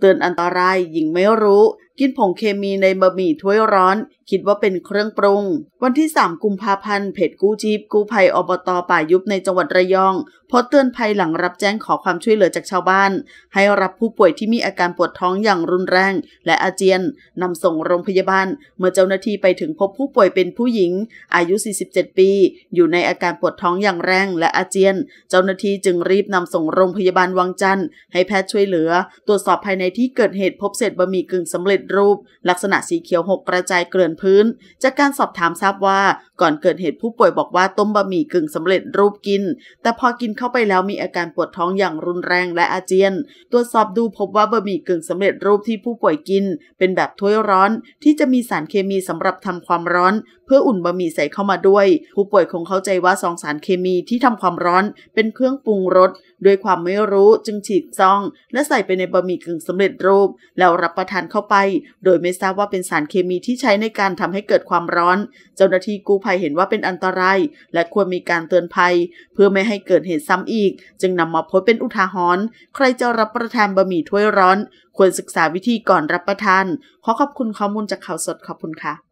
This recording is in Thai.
เตือนอันตรายหญิงไม่รู้กินผงเคมีในบะหมี่ถ้วยร้อน คิดว่าเป็นเครื่องปรุง วันที่ 3 กุมภาพันธ์เพจกู้ชีพกู้ภัยอบตป่ายุบในจังหวัดระยองโพสเตือนภัยหลังรับแจ้งขอความช่วยเหลือจากชาวบ้าน ให้รับผู้ป่วยที่มีอาการปวดท้องอย่างรุนแรงและอาเจียน นำส่งโรงพยาบาล เมื่อเจ้าหน้าที่ไปถึงพบผู้ป่วยเป็นผู้หญิง อายุ 47 ปี อยู่ในอาการปวดท้องอย่างแรง และอาเจียน เจ้าหน้าที่จึงรีบนำส่งโรงพยาบาลวังจันทร์ให้แพทย์ช่วยเหลือ ตรวจสอบภายในที่เกิดเหตุพบเศษบะหมี่กึ่งสำเร็จรูปลักษณะสีเขียวหกกระจายเกลื่อนพื้น จากการสอบถามทราบว่าก่อนเกิดเหตุผู้ป่วยบอกว่าต้มบะหมี่กึ่งสำเร็จรูปกิน แต่พอกินเข้าไปแล้วมีอาการปวดท้องอย่างรุนแรงและอาเจียน ตรวจสอบดูพบว่าบะหมี่กึ่งสำเร็จรูปที่ผู้ป่วยกิน เป็นแบบถ้วยร้อนที่จะมีสารเคมีสำหรับทำความร้อน เพื่ออุ่นบะหมี่ใส่เข้ามาด้วย ผู้ป่วยคงเข้าใจว่าซองสารเคมีที่ทำความร้อน เป็นเครื่องปรุงรสด้วยความไม่รู้จึงฉีกซอง และใส่ไปในบะหมี่กึ่งสำเร็จรูป แล้วรับประทานเข้าไปโดยไม่ทราบว่าเป็นสารเคมีที่ใช้ในการทำให้เกิดความร้อน เจ้าหน้าที่กู้ภัยเห็นว่าเป็นอันตราย และควรมีการเตือนภัย เพื่อไม่ให้เกิดเหตุซ้ำอีก จึงนำมาโพสเป็นอุทาหรณ์ใครจะรับประทานบะหมี่ถ้วยร้อน ควรศึกษาวิธีก่อนรับประทาน ขอขอบคุณข้อมูลจากข่าวสดขอบคุณค่ะ